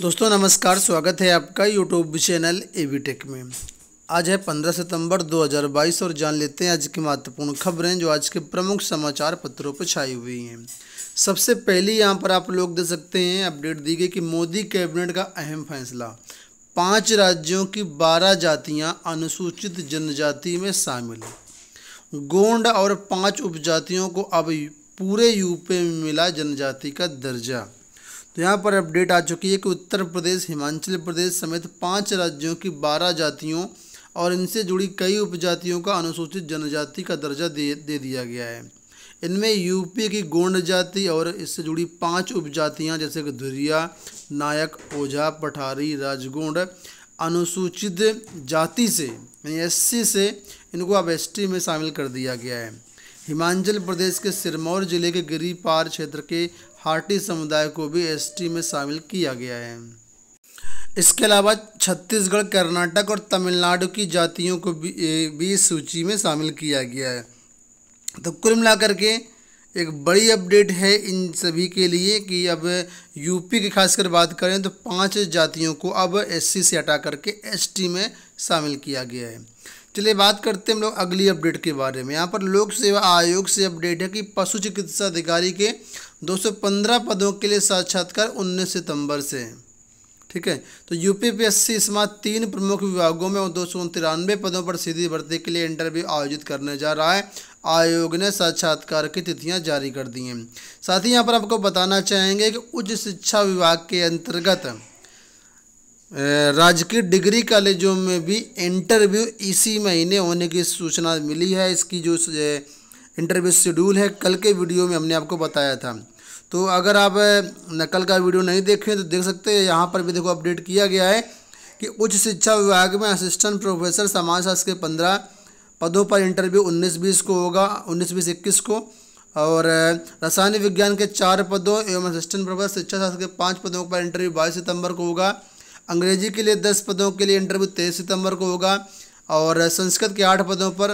दोस्तों नमस्कार स्वागत है आपका यूट्यूब चैनल ए टेक में आज है 15 सितंबर 2022 और जान लेते हैं आज की महत्वपूर्ण खबरें जो आज के प्रमुख समाचार पत्रों पर छाई हुई हैं सबसे पहले यहाँ पर आप लोग दे सकते हैं अपडेट दी गई कि मोदी कैबिनेट का अहम फैसला पाँच राज्यों की बारह जातियाँ अनुसूचित जनजाति में शामिल गोंड और पाँच उपजातियों को अब पूरे यूपी में मिला जनजाति का दर्जा तो यहाँ पर अपडेट आ चुकी है कि उत्तर प्रदेश हिमाचल प्रदेश समेत पाँच राज्यों की बारह जातियों और इनसे जुड़ी कई उपजातियों का अनुसूचित जनजाति का दर्जा दे दे दिया गया है इनमें यूपी की गोंड जाति और इससे जुड़ी पांच उपजातियां जैसे कि धुरिया नायक ओझा पठारी राजगोंड अनुसूचित जाति से यानी एस से इनको अब एस में शामिल कर दिया गया है हिमाचल प्रदेश के सिरमौर जिले के गिरीपार क्षेत्र के हाटी समुदाय को भी एसटी में शामिल किया गया है इसके अलावा छत्तीसगढ़ कर्नाटक और तमिलनाडु की जातियों को भी, भी इस सूची में शामिल किया गया है तो कुल मिलाकर के एक बड़ी अपडेट है इन सभी के लिए कि अब यूपी की खासकर बात करें तो पांच जातियों को अब एससी से हटा करके एसटी में शामिल किया गया है चलिए बात करते हैं हम लोग अगली अपडेट के बारे में यहाँ पर लोक सेवा आयोग से अपडेट है कि पशु चिकित्सा अधिकारी के 215 पदों के लिए साक्षात्कार 19 सितंबर से ठीक है तो यूपीपीएससी सी माह तीन प्रमुख विभागों में दो सौ तिरानवे पदों पर सीधी भर्ती के लिए इंटरव्यू आयोजित करने जा रहा है आयोग ने साक्षात्कार की तिथियां जारी कर दी हैं साथ ही यहाँ पर आपको बताना चाहेंगे कि उच्च शिक्षा विभाग के अंतर्गत राजकीय डिग्री कॉलेजों में भी इंटरव्यू इसी महीने होने की सूचना मिली है इसकी जो इंटरव्यू शेड्यूल है कल के वीडियो में हमने आपको बताया था तो अगर आप नकल का वीडियो नहीं देखें तो देख सकते हैं यहाँ पर भी देखो अपडेट किया गया है कि उच्च शिक्षा विभाग में असिस्टेंट प्रोफेसर समाजशास्त्र के पंद्रह पदों पर इंटरव्यू उन्नीस बीस को होगा उन्नीस बीस इक्कीस को और रसायन विज्ञान के चार पदों एवं असिस्टेंट प्रोफेसर शिक्षा शास्त्र के पाँच पदों पर इंटरव्यू बाईस सितंबर को होगा अंग्रेजी के लिए दस पदों के लिए इंटरव्यू तेईस सितंबर को होगा और संस्कृत के आठ पदों पर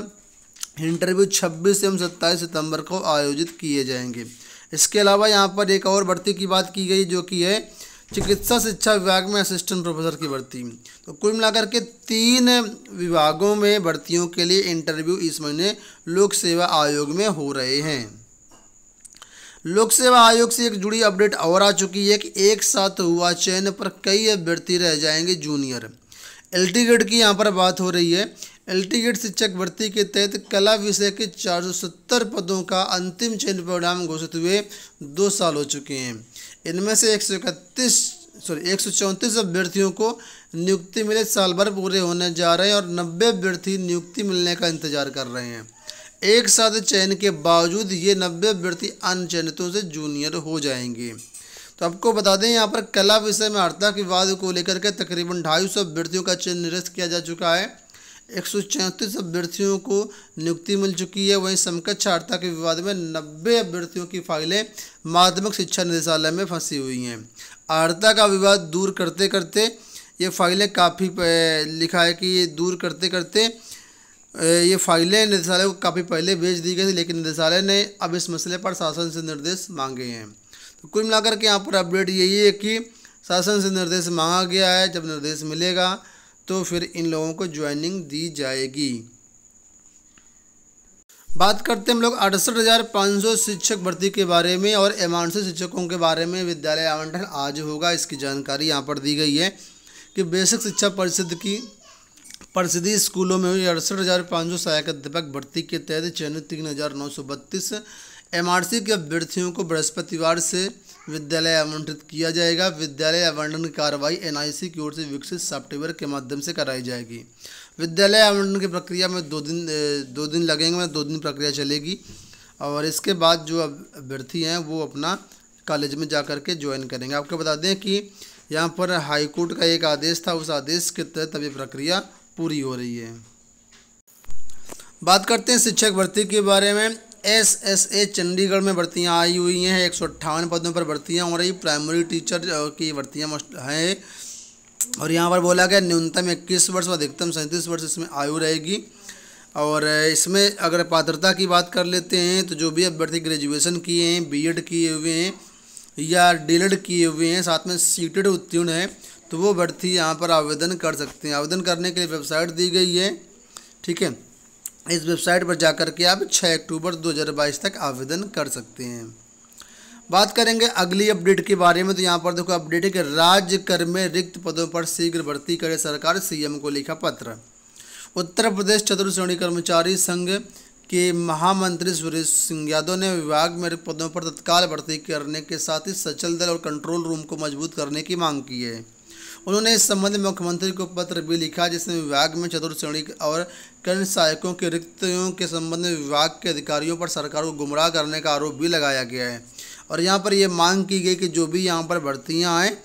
इंटरव्यू छब्बीस एवं सत्ताईस सितंबर को आयोजित किए जाएंगे इसके अलावा यहाँ पर एक और भर्ती की बात की गई जो कि है चिकित्सा शिक्षा विभाग में असिस्टेंट प्रोफेसर की भर्ती तो कुल मिलाकर के तीन विभागों में भर्तियों के लिए इंटरव्यू इस महीने लोक सेवा आयोग में हो रहे हैं लोक सेवा आयोग से एक जुड़ी अपडेट और आ चुकी है कि एक साथ हुआ चयन पर कई अभ्यर्थी रह जाएंगे जूनियर एल ग्रेड की यहाँ पर बात हो रही है एल ग्रेड शिक्षक भर्ती के तहत कला विषय के 470 पदों का अंतिम चयन परिणाम घोषित हुए दो साल हो चुके हैं इनमें से एक सॉरी एक अभ्यर्थियों को नियुक्ति मिले साल भर पूरे होने जा रहे हैं और नब्बे अभ्यर्थी नियुक्ति मिलने का इंतजार कर रहे हैं एक साथ चयन के बावजूद ये नब्बे अभ्यर्थी अनचयनितों से जूनियर हो जाएंगे तो आपको बता दें यहाँ पर कला विषय में हड़ताल विवाद को लेकर के तकरीबन ढाई सौ अभ्यर्थियों का चयन निरस्त किया जा चुका है एक सौ चौंतीस अभ्यर्थियों को नियुक्ति मिल चुकी है वहीं समकक्ष हड़ताल के विवाद में नब्बे अभ्यर्थियों की फाइलें माध्यमिक शिक्षा निदेशालय में फंसी हुई हैं आर्था का विवाद दूर करते करते ये फाइलें काफ़ी लिखा है कि ये दूर करते करते ये फाइलें निदेशालय को काफ़ी पहले भेज दी गई थी लेकिन निदेशालय ने अब इस मसले पर शासन से निर्देश मांगे हैं तो कुल मिलाकर के यहाँ पर अपडेट यही है कि शासन से निर्देश मांगा गया है जब निर्देश मिलेगा तो फिर इन लोगों को ज्वाइनिंग दी जाएगी बात करते हैं हम लोग अड़सठ हज़ार पाँच सौ शिक्षक भर्ती के बारे में और एमानसी शिक्षकों के बारे में विद्यालय आवंटन आज होगा इसकी जानकारी यहाँ पर दी गई है कि बेसिक शिक्षा परिषद की प्रसिद्धि स्कूलों में हुई अड़सठ हज़ार पाँच सौ सहायक अध्यापक भर्ती के तहत चयनित तीन हज़ार नौ सौ बत्तीस एम आर सी के अभ्यर्थियों को बृहस्पतिवार से विद्यालय आवंटित किया जाएगा विद्यालय आवंटन कार्रवाई एन आई सी की ओर से विकसित सॉफ्टवेयर के माध्यम से कराई जाएगी विद्यालय आवंटन की प्रक्रिया में दो दिन दो दिन लगेंगे मतलब दो दिन प्रक्रिया चलेगी और इसके बाद जो अभ्यर्थी हैं वो अपना कॉलेज में जा के ज्वाइन करेंगे आपको बता दें कि यहाँ पर हाईकोर्ट का एक आदेश था उस आदेश के तहत अब ये प्रक्रिया पूरी हो रही है बात करते हैं शिक्षक भर्ती के बारे में एस एस ए चंडीगढ़ में भर्तियाँ आई हुई हैं एक सौ अट्ठावन पदों पर भर्तियाँ हो रही प्राइमरी टीचर की भर्तियाँ हैं और यहाँ पर बोला गया न्यूनतम इक्कीस वर्ष व अधिकतम सैंतीस वर्ष इसमें आयु रहेगी और इसमें अगर पात्रता की बात कर लेते हैं तो जो भी अभ्यर्थी ग्रेजुएशन किए हैं बीएड किए हुए हैं या डीएलएड किए हुए हैं साथ में सीटेड उत्तीर्ण हैं तो वो भर्ती यहाँ पर आवेदन कर सकते हैं आवेदन करने के लिए वेबसाइट दी गई है ठीक है इस वेबसाइट पर जाकर के आप 6 अक्टूबर 2022 तक आवेदन कर सकते हैं बात करेंगे अगली अपडेट के बारे में तो यहाँ पर देखो अपडेट है कि राज्य कर में रिक्त पदों पर शीघ्र भर्ती करे सरकार सीएम को लिखा पत्र उत्तर प्रदेश चतुर्श्रेणी कर्मचारी संघ के महामंत्री सुरेश सिंह यादव ने विभाग में रिक्त पदों पर तत्काल भर्ती करने के साथ ही सचल दल और कंट्रोल रूम को मजबूत करने की मांग की है उन्होंने इस संबंध में मुख्यमंत्री को पत्र भी लिखा जिसमें विभाग में चतुर्थ श्रेणी और कर्ण सहायकों के रिक्तियों के संबंध में विभाग के अधिकारियों पर सरकार को गुमराह करने का आरोप भी लगाया गया है और यहाँ पर यह मांग की गई कि जो भी यहाँ पर भर्तियाँ आएँ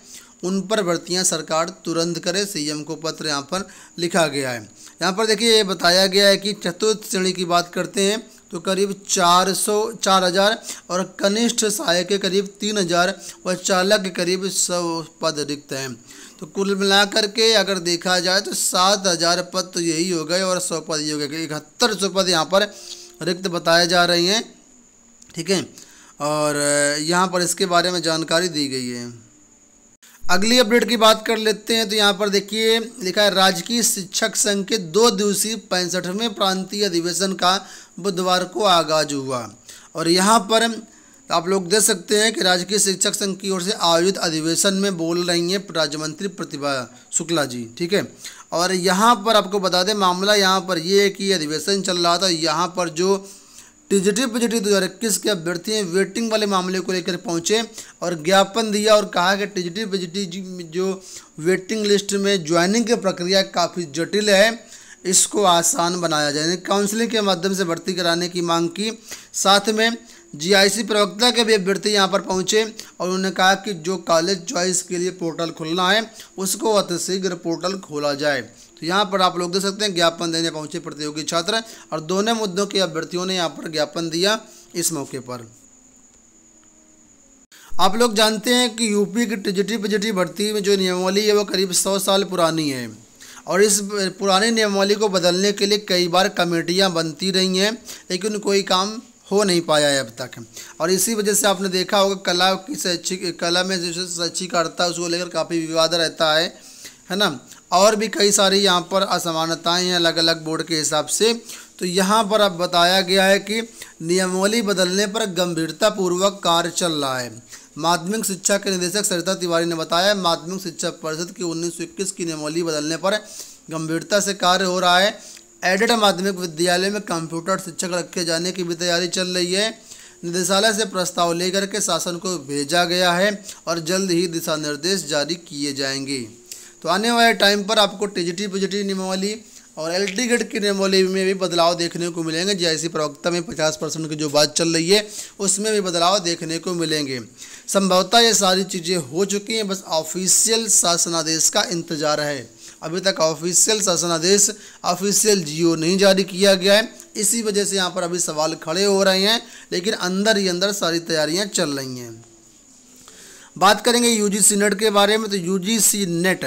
उन पर भर्तियाँ सरकार तुरंत करे सीएम को पत्र यहाँ पर लिखा गया है यहाँ पर देखिए ये बताया गया है कि चतुर्थ श्रेणी की बात करते हैं तो करीब चार सौ चार हज़ार और कनिष्ठ सहायक के करीब तीन हज़ार और चालक के करीब सौ पद रिक्त हैं तो कुल मिलाकर के अगर देखा जाए तो सात हज़ार पद तो यही हो गए और सौ पद ये हो गए इकहत्तर सौ पद यहाँ पर रिक्त बताए जा रही हैं ठीक है और यहाँ पर इसके बारे में जानकारी दी गई है अगली अपडेट की बात कर लेते हैं तो यहाँ पर देखिए लिखा है राजकीय शिक्षक संघ के दो दिवसीय पैंसठवें प्रांतीय अधिवेशन का बुधवार को आगाज हुआ और यहाँ पर आप लोग देख सकते हैं कि राजकीय शिक्षक संघ की ओर से आयोजित अधिवेशन में बोल रही हैं राज्य मंत्री प्रतिभा शुक्ला जी ठीक है और यहाँ पर आपको बता दें मामला यहाँ पर ये यह है कि अधिवेशन चल रहा था यहाँ पर जो टीजीटी हज़ार इक्कीस के अभ्यर्थी वेटिंग वाले मामले को लेकर पहुंचे और ज्ञापन दिया और कहा कि टीजीटी पीजीटी जो वेटिंग लिस्ट में ज्वाइनिंग की प्रक्रिया काफ़ी जटिल है इसको आसान बनाया जाए काउंसलिंग के माध्यम से भर्ती कराने की मांग की साथ में जीआईसी प्रवक्ता के भी अभ्यर्थी यहाँ पर पहुँचे और उन्होंने कहा कि जो कॉलेज चॉइस के लिए पोर्टल खुलना है उसको अतिशीघ्र पोर्टल खोला जाए तो यहाँ पर आप लोग देख सकते हैं ज्ञापन देने पहुँचे प्रतियोगी छात्र और दोनों मुद्दों के अभ्यर्थियों ने यहाँ पर ज्ञापन दिया इस मौके पर आप लोग जानते हैं कि यूपी की टिजिटी पिजिटी भर्ती में जो नियमावली है वो करीब सौ साल पुरानी है और इस पुरानी नियमावली को बदलने के लिए कई बार कमेटियाँ बनती रही हैं लेकिन कोई काम हो नहीं पाया है अब तक और इसी वजह से आपने देखा होगा कला की शैक्षिक कला में जो शैक्षिक है उसको लेकर काफ़ी विवाद रहता है है ना और भी कई सारी यहाँ पर असमानताएँ हैं अलग अलग बोर्ड के हिसाब से तो यहाँ पर अब बताया गया है कि नियमावली बदलने पर गंभीरतापूर्वक कार्य चल रहा है माध्यमिक शिक्षा के निदेशक सरिता तिवारी ने बताया माध्यमिक शिक्षा परिषद की उन्नीस की नियमावली बदलने पर गंभीरता से कार्य हो रहा है एडेड माध्यमिक विद्यालय में कंप्यूटर शिक्षक रखे जाने की भी तैयारी चल रही है निदेशालय से प्रस्ताव लेकर के शासन को भेजा गया है और जल्द ही दिशा निर्देश जारी किए जाएंगे तो आने वाले टाइम पर आपको टीजीटी पीजीटी नियमावली और एल टी गेट की नियमावली में भी बदलाव देखने को मिलेंगे जैसी प्रवक्ता में 50 परसेंट की जो बात चल रही है उसमें भी बदलाव देखने को मिलेंगे संभवतः ये सारी चीज़ें हो चुकी हैं बस ऑफिशियल शासनादेश का इंतजार है अभी तक ऑफिशियल शासनादेश ऑफिशियल जियो नहीं जारी किया गया है इसी वजह से यहाँ पर अभी सवाल खड़े हो रहे हैं लेकिन अंदर ही अंदर सारी तैयारियाँ चल रही हैं बात करेंगे सी नेट के बारे में तो सी नेट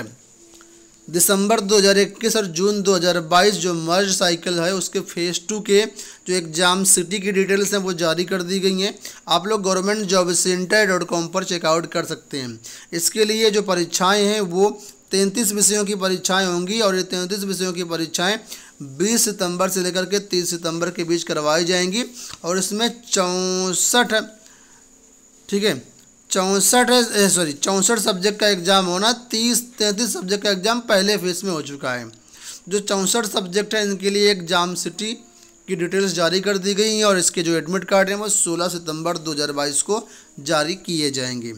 दिसंबर 2021 और जून 2022 जो मर्ज साइकिल है उसके फेज़ टू के जो एग्ज़ाम सिटी की डिटेल्स हैं वो जारी कर दी गई हैं आप लोग government job centre dot com पर चेकआउट कर सकते हैं इसके लिए जो परीक्षाएं हैं वो तैंतीस विषयों की परीक्षाएं होंगी और ये तैंतीस विषयों की परीक्षाएं 20 सितंबर से लेकर के 30 सितंबर के बीच करवाई जाएंगी और इसमें चौंसठ ठीक है चौंसठ सॉरी चौंसठ सब्जेक्ट का एग्ज़ाम होना तीस तैंतीस सब्जेक्ट का एग्ज़ाम पहले फेज में हो चुका है जो चौंसठ सब्जेक्ट हैं इनके लिए एग्जाम सिटी की डिटेल्स जारी कर दी गई हैं और इसके जो एडमिट कार्ड हैं वो सोलह सितम्बर दो को जारी किए जाएंगे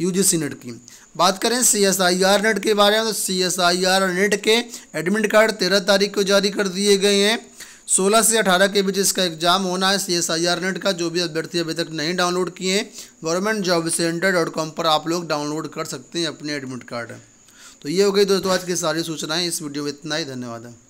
यूजीसी नेट की बात करें C S I R NET के बारे में तो C S I R NET के एडमिट कार्ड तेरह तारीख को जारी कर दिए गए हैं सोलह से अठारह के बीच इसका एग्जाम होना है C S I R NET का जो भी अभ्यर्थी अभी तक नहीं डाउनलोड किए हैं government job centre dot com पर आप लोग डाउनलोड कर सकते हैं अपने एडमिट कार्ड तो ये हो गई दोस्तों आज की सारी सूचनाएं इस वीडियो में इतना ही धन्यवाद है